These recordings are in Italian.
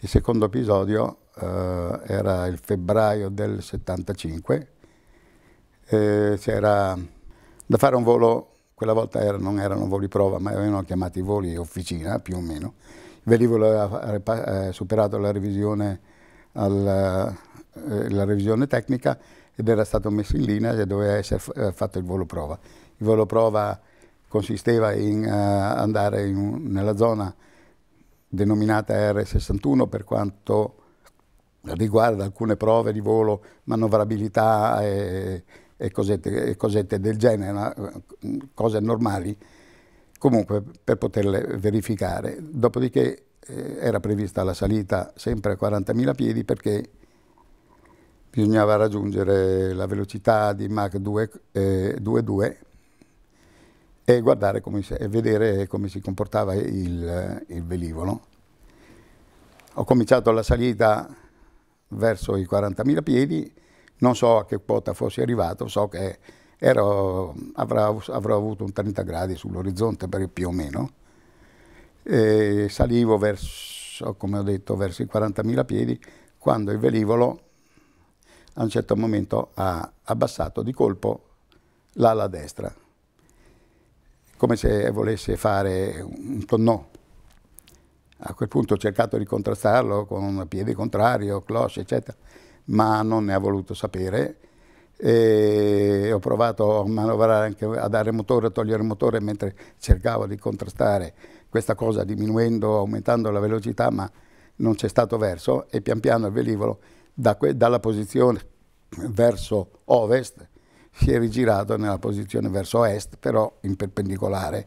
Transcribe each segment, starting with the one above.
Il secondo episodio eh, era il febbraio del 75, c'era da fare un volo, quella volta era, non erano voli prova, ma erano chiamati voli officina più o meno. Il velivolo aveva eh, eh, superato la revisione, alla, eh, la revisione tecnica ed era stato messo in linea e doveva essere eh, fatto il volo prova. Il volo prova consisteva in uh, andare in, nella zona denominata R61 per quanto riguarda alcune prove di volo, manovrabilità e, e, cosette, e cosette, del genere, eh, cose normali, comunque per poterle verificare. Dopodiché eh, era prevista la salita sempre a 40.000 piedi perché bisognava raggiungere la velocità di Mach 2.2 e, come, e vedere come si comportava il, il velivolo. Ho cominciato la salita verso i 40.000 piedi, non so a che quota fossi arrivato, so che ero, avrò, avrò, avuto un 30 gradi sull'orizzonte più o meno, e salivo verso, come ho detto, verso i 40.000 piedi quando il velivolo a un certo momento ha abbassato di colpo l'ala destra come se volesse fare un tonno. A quel punto ho cercato di contrastarlo con piede contrario, cloche, eccetera, ma non ne ha voluto sapere. E ho provato a manovrare anche a dare motore, a togliere il motore mentre cercavo di contrastare questa cosa diminuendo, aumentando la velocità, ma non c'è stato verso e pian piano il velivolo da dalla posizione verso ovest si è rigirato nella posizione verso est, però in perpendicolare,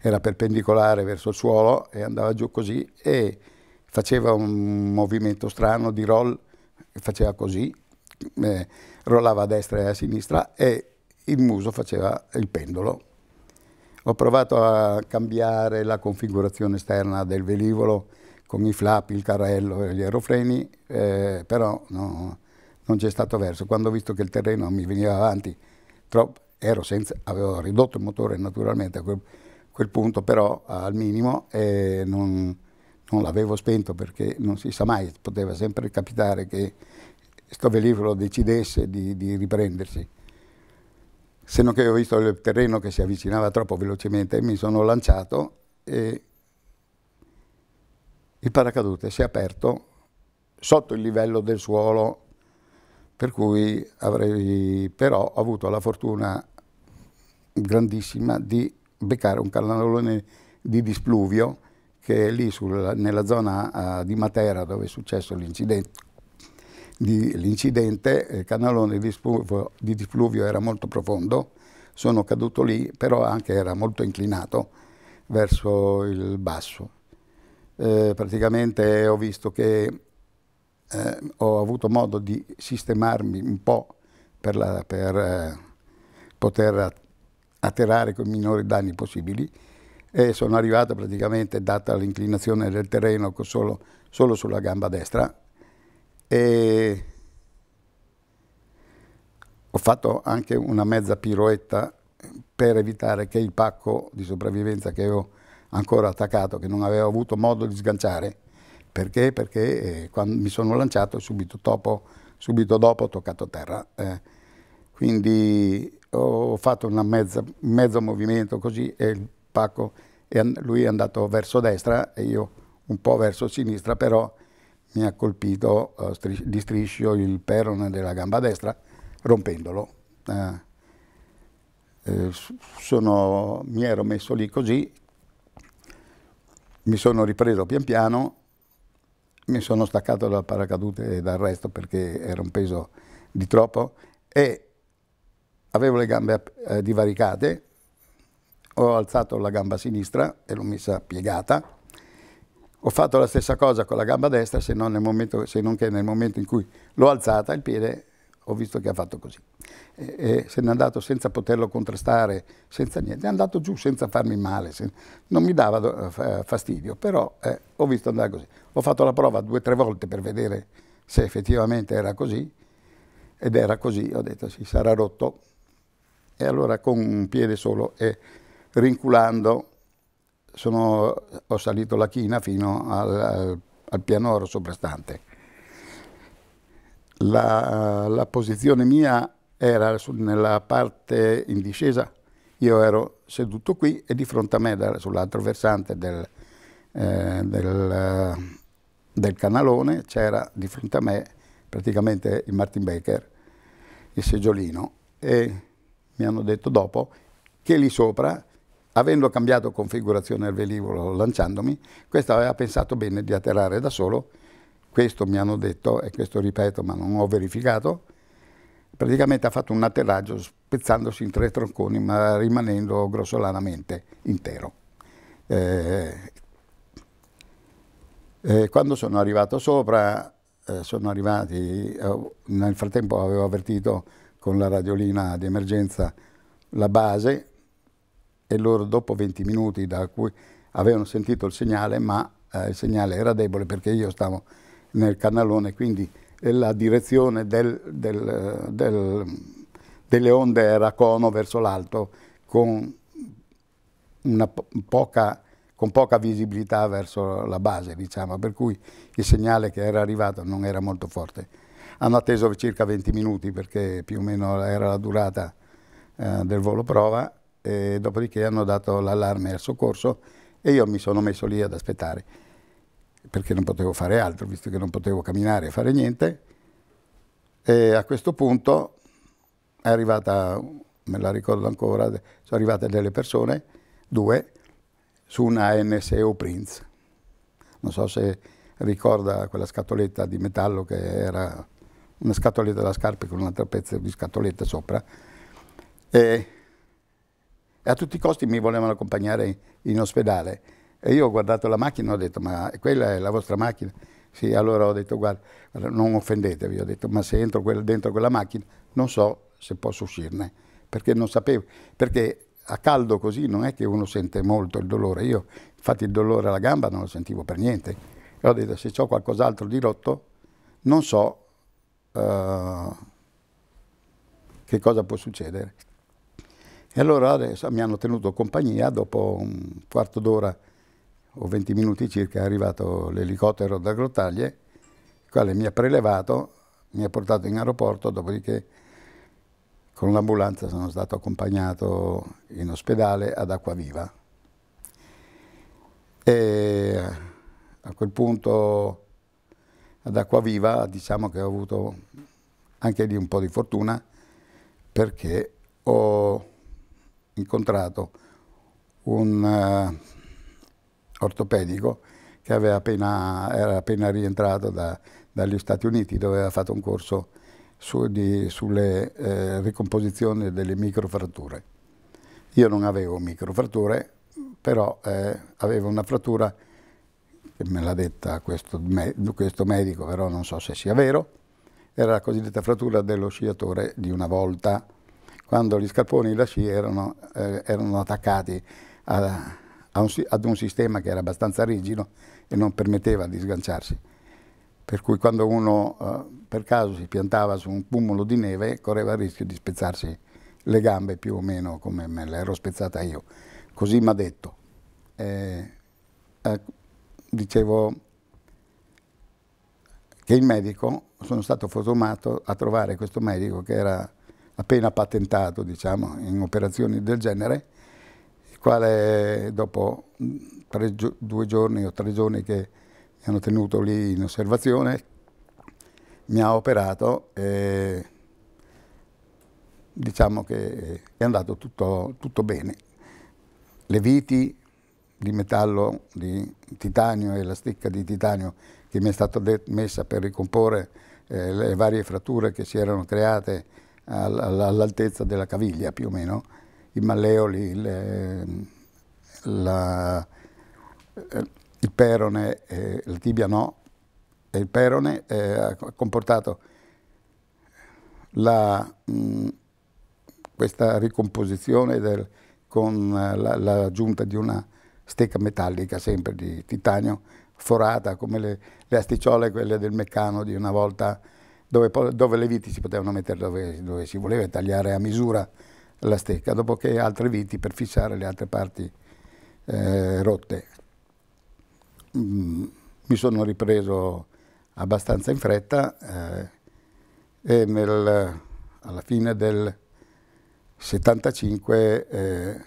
era perpendicolare verso il suolo e andava giù così e faceva un movimento strano di roll, faceva così, eh, rollava a destra e a sinistra e il muso faceva il pendolo. Ho provato a cambiare la configurazione esterna del velivolo con i flap, il carrello e gli aerofreni, eh, però no, non c'è stato verso. Quando ho visto che il terreno mi veniva avanti, troppo, senza, avevo ridotto il motore naturalmente a quel, quel punto, però al minimo eh, non, non l'avevo spento perché non si sa mai, poteva sempre capitare che sto velivolo decidesse di, di, riprendersi. Se non che ho visto il terreno che si avvicinava troppo velocemente, mi sono lanciato e il paracadute si è aperto sotto il livello del suolo per cui avrei però avuto la fortuna grandissima di beccare un canalone di displuvio che è lì sul, nella zona uh, di Matera dove è successo l'incidente. l'incidente, il canalone di displuvio, di displuvio era molto profondo, sono caduto lì, però anche era molto inclinato verso il basso. Eh, praticamente ho visto che eh, ho avuto modo di sistemarmi un po' per, la, per eh, poter atterrare con i minori danni possibili e sono arrivato praticamente, data l'inclinazione del terreno, solo, solo sulla gamba destra e ho fatto anche una mezza piroetta per evitare che il pacco di sopravvivenza che avevo ancora attaccato, che non avevo avuto modo di sganciare, perché? Perché eh, quando mi sono lanciato subito dopo, subito dopo ho toccato terra. Eh, quindi ho fatto un mezzo movimento così e il pacco, è, lui è andato verso destra e io un po' verso sinistra, però mi ha colpito uh, stris di striscio il perone della gamba destra rompendolo. eh, eh sono, mi ero messo lì così, mi sono ripreso pian piano mi sono staccato dal paracadute e dal resto perché era un peso di troppo e avevo le gambe eh, divaricate, ho alzato la gamba sinistra e l'ho messa piegata, ho fatto la stessa cosa con la gamba destra se non, nel momento, se non che nel momento in cui l'ho alzata il piede ho visto che ha fatto così. E, e se n'è andato senza poterlo contrastare, senza niente, è andato giù senza farmi male, se, non mi dava eh, eh, fastidio, però eh, ho visto andare così. Ho fatto la prova due o tre volte per vedere se effettivamente era così, ed era così, ho detto si sarà rotto, e allora con un piede solo e rinculando sono, ho salito la china fino al, al, al pianoro soprastante la, la posizione mia era nella parte in discesa, io ero seduto qui e di fronte a me sull'altro versante del, eh, del, del canalone c'era di fronte a me praticamente il Martin Baker, il seggiolino e mi hanno detto dopo che lì sopra, avendo cambiato configurazione al velivolo lanciandomi, questo aveva pensato bene di atterrare da solo questo mi hanno detto, e questo ripeto ma non ho verificato, praticamente ha fatto un atterraggio spezzandosi in tre tronconi ma rimanendo grossolanamente intero. Eh, eh, quando sono arrivato sopra, eh, sono arrivati, eh, nel frattempo avevo avvertito con la radiolina di emergenza la base e loro dopo 20 minuti da cui avevano sentito il segnale, ma eh, il segnale era debole perché io stavo nel canalone, quindi la direzione del, del, del, delle onde era cono verso l'alto con, po poca, con poca visibilità verso la base, diciamo, per cui il segnale che era arrivato non era molto forte. Hanno atteso circa 20 minuti perché più o meno era la durata eh, del volo prova e dopodiché hanno dato l'allarme al soccorso e io mi sono messo lì ad aspettare perché non potevo fare altro, visto che non potevo camminare e fare niente. E a questo punto è arrivata, me la ricordo ancora, sono arrivate delle persone, due, su una NSEO Prince. Non so se ricorda quella scatoletta di metallo che era una scatoletta da scarpe con un'altra pezza di scatoletta sopra. E a tutti i costi mi volevano accompagnare in ospedale e io ho guardato la macchina e ho detto, ma quella è la vostra macchina? Sì, allora ho detto, guarda, non offendetevi, ho detto, ma se entro quel, dentro quella macchina non so se posso uscirne, perché non sapevo, perché a caldo così non è che uno sente molto il dolore, io infatti il dolore alla gamba non lo sentivo per niente, e ho detto, se ho qualcos'altro di rotto, non so uh, che cosa può succedere. E allora adesso mi hanno tenuto compagnia, dopo un quarto d'ora o 20 minuti circa è arrivato l'elicottero da Grottaglie, il quale mi ha prelevato, mi ha portato in aeroporto, dopodiché con l'ambulanza sono stato accompagnato in ospedale ad Acquaviva. E a quel punto ad Acquaviva diciamo che ho avuto anche lì un po' di fortuna perché ho incontrato un eh, ortopedico che appena, era appena rientrato da, dagli Stati Uniti dove aveva fatto un corso su, di, sulle eh, ricomposizioni delle microfratture. Io non avevo microfratture, però eh, avevo una frattura che me l'ha detta questo, me, questo medico, però non so se sia vero, era la cosiddetta frattura dello sciatore di una volta, quando gli scarponi e la sci erano, eh, erano attaccati a, ad un sistema che era abbastanza rigido e non permetteva di sganciarsi. Per cui quando uno eh, per caso si piantava su un cumulo di neve correva il rischio di spezzarsi le gambe più o meno come me l'ero spezzata io. Così mi ha detto. Eh, eh, dicevo che il medico, sono stato fortunato a trovare questo medico che era appena patentato diciamo, in operazioni del genere quale dopo mm, tre, due giorni o tre giorni che mi hanno tenuto lì in osservazione, mi ha operato e diciamo che è andato tutto, tutto bene. Le viti di metallo, di titanio e la sticca di titanio che mi è stata messa per ricomporre eh, le varie fratture che si erano create all'altezza della caviglia più o meno, i malleoli, le, la, il perone, la tibia no, e il perone eh, ha comportato la, mh, mm, questa ricomposizione del, con eh, la, l'aggiunta di una stecca metallica, sempre di titanio, forata come le, le asticciole, quelle del meccano di una volta, dove, dove, le viti si potevano mettere dove, dove si voleva, tagliare a misura la stecca, dopo che altre viti per fissare le altre parti eh, rotte. Mm, mi sono ripreso abbastanza in fretta eh, e nel, alla fine del 75 eh,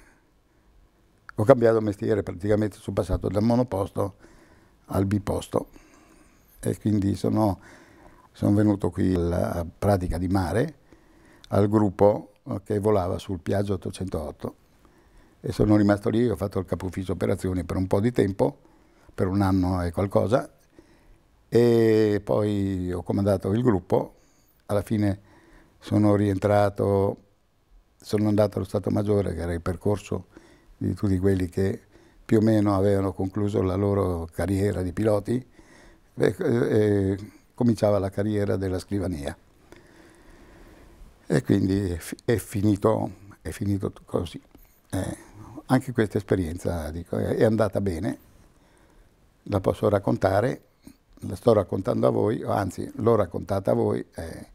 ho cambiato mestiere, praticamente sono passato dal monoposto al biposto e quindi sono, sono venuto qui alla pratica di mare al gruppo che volava sul Piaggio 808 e sono rimasto lì, ho fatto il capo ufficio operazioni per un po' di tempo, per un anno e qualcosa, e poi ho comandato il gruppo, alla fine sono rientrato, sono andato allo Stato Maggiore, che era il percorso di tutti quelli che più o meno avevano concluso la loro carriera di piloti, e, e cominciava la carriera della scrivania. E quindi è, finito, è finito così. Eh, anche questa esperienza dico, è andata bene, la posso raccontare, la sto raccontando a voi, anzi l'ho raccontata a voi. Eh,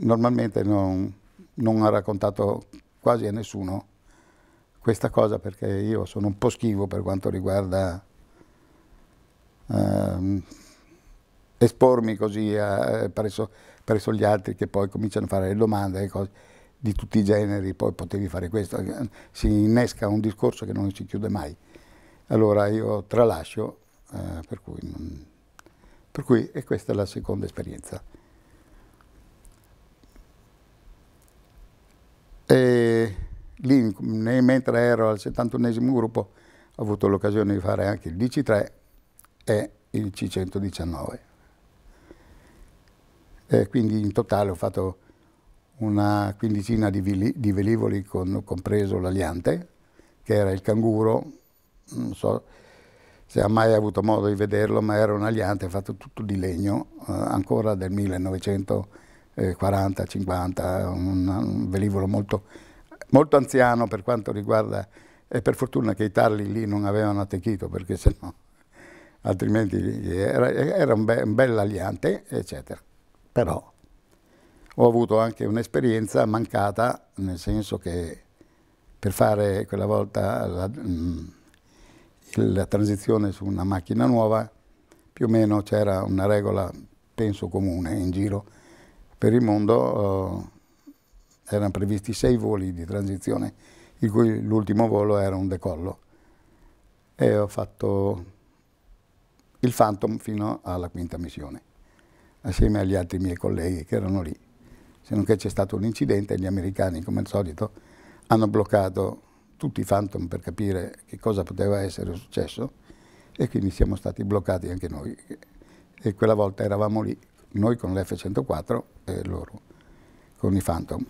normalmente non, non ha raccontato quasi a nessuno questa cosa perché io sono un po' schivo per quanto riguarda ehm, espormi così a, eh, presso presso gli altri che poi cominciano a fare le domande, le cose di tutti i generi, poi potevi fare questo, si innesca un discorso che non si chiude mai. Allora io tralascio, eh, per cui, non... per cui e questa è la seconda esperienza. E lì, mentre ero al 71 gruppo, ho avuto l'occasione di fare anche il DC3 e il C119. Eh, quindi in totale ho fatto una quindicina di, vili, di velivoli, con, compreso l'Aliante, che era il canguro, non so se ha mai avuto modo di vederlo, ma era un aliante fatto tutto di legno, eh, ancora del 1940-50, un, un, velivolo molto, molto, anziano per quanto riguarda, e per fortuna che i tarli lì non avevano attecchito, perché sennò altrimenti era, era un, be un bel aliante, eccetera però ho avuto anche un'esperienza mancata, nel senso che per fare quella volta la, mm, la transizione su una macchina nuova, più o meno c'era una regola, penso comune, in giro per il mondo, eh, erano previsti sei voli di transizione, in cui l'ultimo volo era un decollo. E ho fatto il Phantom fino alla quinta missione assieme agli altri miei colleghi che erano lì, se non che c'è stato un incidente gli americani, come al solito, hanno bloccato tutti i Phantom per capire che cosa poteva essere successo e quindi siamo stati bloccati anche noi. E quella volta eravamo lì, noi con l'F-104 e loro con i Phantom.